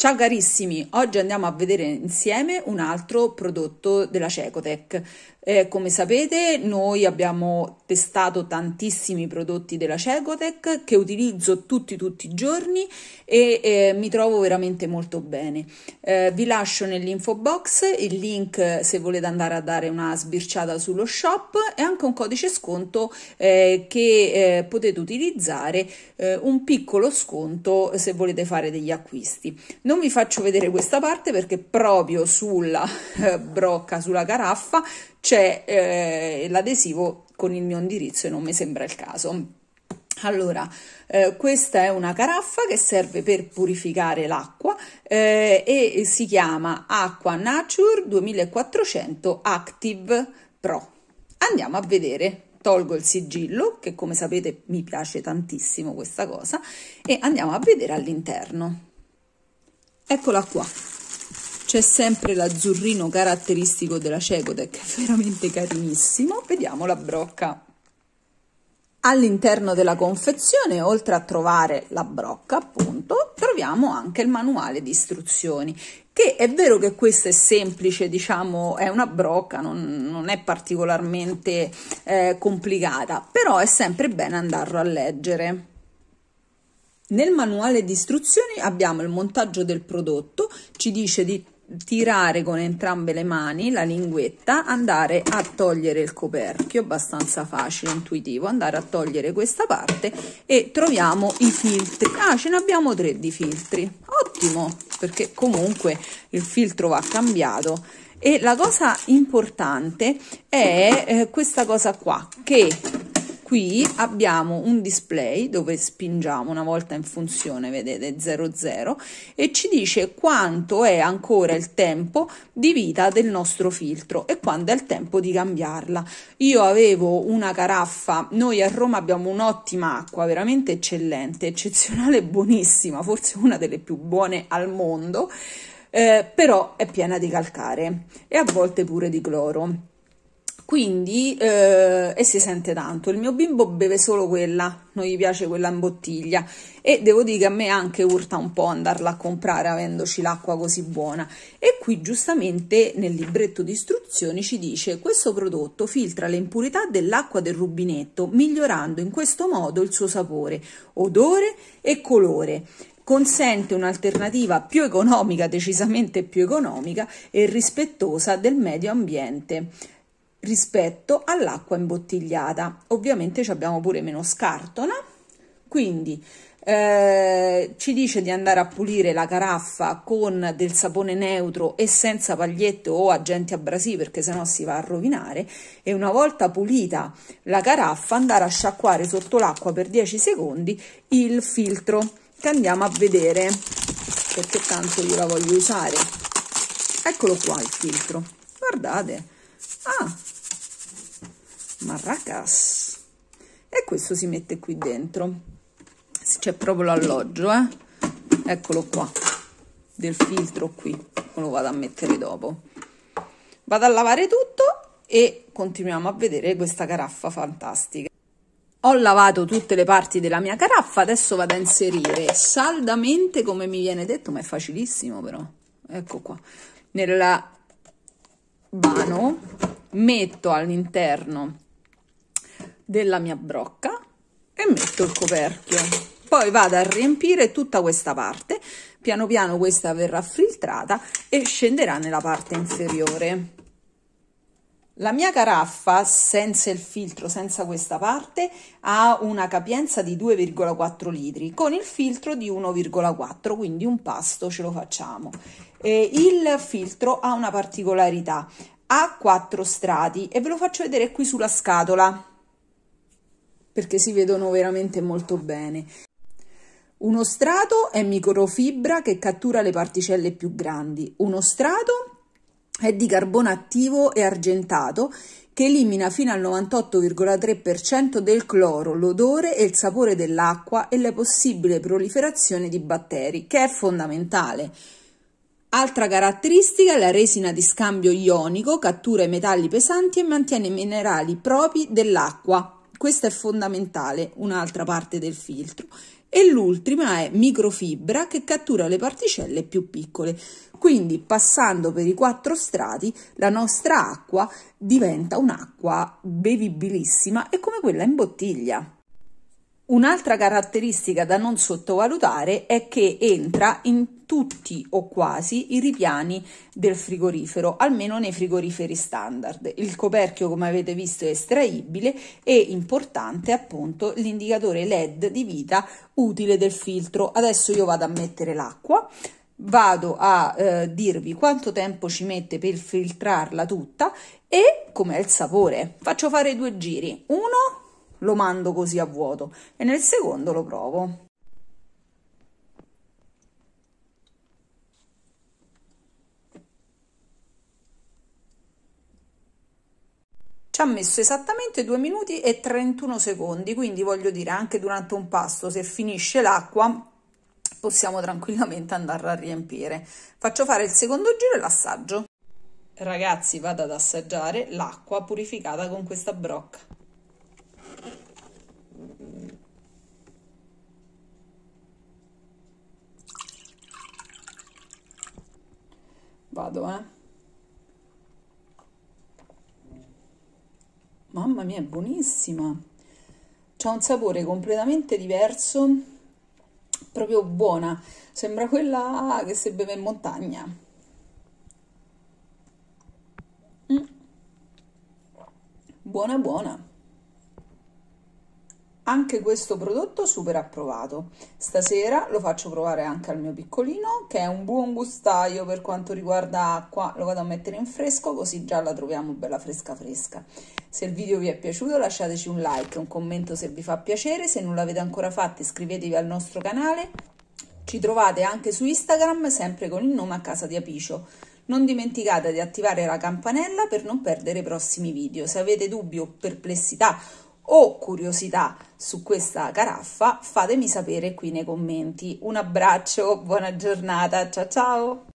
Ciao carissimi, oggi andiamo a vedere insieme un altro prodotto della Cecotec. Eh, come sapete noi abbiamo testato tantissimi prodotti della Cecotec che utilizzo tutti tutti i giorni e eh, mi trovo veramente molto bene. Eh, vi lascio nell'info box il link se volete andare a dare una sbirciata sullo shop e anche un codice sconto eh, che eh, potete utilizzare, eh, un piccolo sconto se volete fare degli acquisti. Non vi faccio vedere questa parte perché proprio sulla brocca, sulla caraffa c'è eh, l'adesivo con il mio indirizzo e non mi sembra il caso. Allora, eh, questa è una caraffa che serve per purificare l'acqua eh, e si chiama Aqua Nature 2400 Active Pro. Andiamo a vedere. Tolgo il sigillo, che come sapete mi piace tantissimo questa cosa, e andiamo a vedere all'interno. Eccola qua c'è sempre l'azzurrino caratteristico della Cecotec, veramente carinissimo. Vediamo la brocca. All'interno della confezione, oltre a trovare la brocca, appunto, troviamo anche il manuale di istruzioni, che è vero che questa è semplice, diciamo, è una brocca, non, non è particolarmente eh, complicata, però è sempre bene andarlo a leggere. Nel manuale di istruzioni abbiamo il montaggio del prodotto, ci dice di tirare con entrambe le mani la linguetta, andare a togliere il coperchio, abbastanza facile, intuitivo, andare a togliere questa parte e troviamo i filtri. Ah, ce ne abbiamo tre di filtri, ottimo, perché comunque il filtro va cambiato. E la cosa importante è eh, questa cosa qua, che qui abbiamo un display dove spingiamo una volta in funzione, vedete 00, e ci dice quanto è ancora il tempo di vita del nostro filtro e quando è il tempo di cambiarla. Io avevo una caraffa, noi a Roma abbiamo un'ottima acqua, veramente eccellente, eccezionale, buonissima, forse una delle più buone al mondo, eh, però è piena di calcare e a volte pure di cloro quindi eh, e si sente tanto. Il mio bimbo beve solo quella, non gli piace quella in bottiglia e devo dire che a me anche urta un po' andarla a comprare avendoci l'acqua così buona. E qui giustamente nel libretto di istruzioni ci dice questo prodotto filtra le impurità dell'acqua del rubinetto, migliorando in questo modo il suo sapore, odore e colore consente un'alternativa più economica, decisamente più economica e rispettosa del medio ambiente rispetto all'acqua imbottigliata. Ovviamente ci abbiamo pure meno scartola, quindi eh, ci dice di andare a pulire la caraffa con del sapone neutro e senza pagliette o agenti abrasivi perché sennò si va a rovinare e una volta pulita la caraffa andare a sciacquare sotto l'acqua per 10 secondi il filtro che andiamo a vedere perché tanto io la voglio usare eccolo qua il filtro guardate ah Maracas. e questo si mette qui dentro c'è proprio l'alloggio eh? eccolo qua del filtro qui lo vado a mettere dopo vado a lavare tutto e continuiamo a vedere questa caraffa fantastica ho lavato tutte le parti della mia caraffa adesso vado a inserire saldamente come mi viene detto ma è facilissimo però ecco qua nel vano metto all'interno della mia brocca e metto il coperchio poi vado a riempire tutta questa parte piano piano questa verrà filtrata e scenderà nella parte inferiore la mia caraffa senza il filtro, senza questa parte, ha una capienza di 2,4 litri, con il filtro di 1,4, quindi un pasto ce lo facciamo. E il filtro ha una particolarità, ha quattro strati e ve lo faccio vedere qui sulla scatola perché si vedono veramente molto bene. Uno strato è microfibra che cattura le particelle più grandi. Uno strato è di carbone attivo e argentato che elimina fino al 98,3% del cloro, l'odore e il sapore dell'acqua e la possibile proliferazione di batteri, che è fondamentale. Altra caratteristica è la resina di scambio ionico, cattura i metalli pesanti e mantiene i minerali propri dell'acqua. Questa è fondamentale, un'altra parte del filtro. E l'ultima è microfibra che cattura le particelle più piccole. Quindi passando per i quattro strati la nostra acqua diventa un'acqua bevibilissima e come quella in bottiglia. Un'altra caratteristica da non sottovalutare è che entra in tutti o quasi i ripiani del frigorifero, almeno nei frigoriferi standard. Il coperchio, come avete visto, è estraibile e importante appunto l'indicatore LED di vita utile del filtro. Adesso io vado a mettere l'acqua vado a eh, dirvi quanto tempo ci mette per filtrarla tutta e com'è il sapore. Faccio fare due giri, uno lo mando così a vuoto e nel secondo lo provo. ci ha messo esattamente 2 minuti e 31 secondi, quindi voglio dire anche durante un pasto se finisce l'acqua possiamo tranquillamente andarla a riempire. Faccio fare il secondo giro e l'assaggio. Ragazzi, vado ad assaggiare l'acqua purificata con questa brocca. vado, eh. Mamma mia, è buonissima. C'ha un sapore completamente diverso, proprio buona. Sembra quella che si beve in montagna. Mm. Buona, buona. Anche questo prodotto super approvato. Stasera lo faccio provare anche al mio piccolino che è un buon gustaio per quanto riguarda acqua. Lo vado a mettere in fresco così già la troviamo bella fresca fresca. Se il video vi è piaciuto lasciateci un like, un commento se vi fa piacere. Se non l'avete ancora fatto iscrivetevi al nostro canale. Ci trovate anche su Instagram sempre con il nome a casa di Apicio. Non dimenticate di attivare la campanella per non perdere i prossimi video. Se avete dubbi o perplessità o curiosità su questa caraffa, fatemi sapere qui nei commenti. Un abbraccio, buona giornata, ciao ciao!